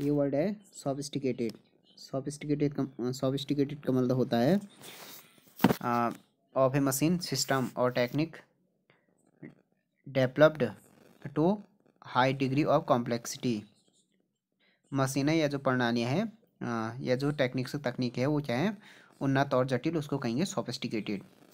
ये वर्ड है sophisticated sophisticated sophisticated का मतलब होता है ऑफ ए मशीन सिस्टम और technique developed to high degree of complexity मशीनें या जो प्रणालियाँ हैं या जो टेक्निक्स तकनीक है वो क्या है उन्नत और जटिल उसको कहेंगे सोफिस्टिकेटेड